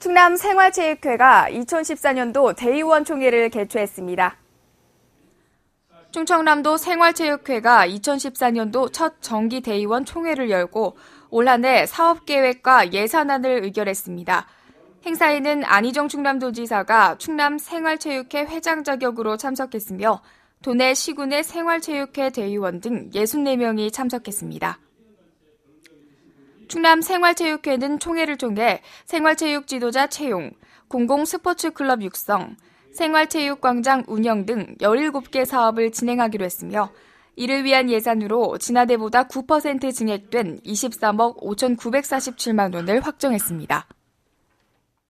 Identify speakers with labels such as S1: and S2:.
S1: 충남 생활체육회가 2014년도 대의원 총회를 개최했습니다. 충청남도 생활체육회가 2014년도 첫 정기 대의원 총회를 열고 올 한해 사업계획과 예산안을 의결했습니다. 행사에는 안희정 충남도지사가 충남 생활체육회 회장 자격으로 참석했으며 도내 시군의 생활체육회 대의원 등 64명이 참석했습니다. 충남 생활체육회는 총회를 통해 생활체육 지도자 채용, 공공 스포츠 클럽 육성, 생활체육광장 운영 등 17개 사업을 진행하기로 했으며 이를 위한 예산으로 지난해보다 9% 증액된 23억 5,947만 원을 확정했습니다.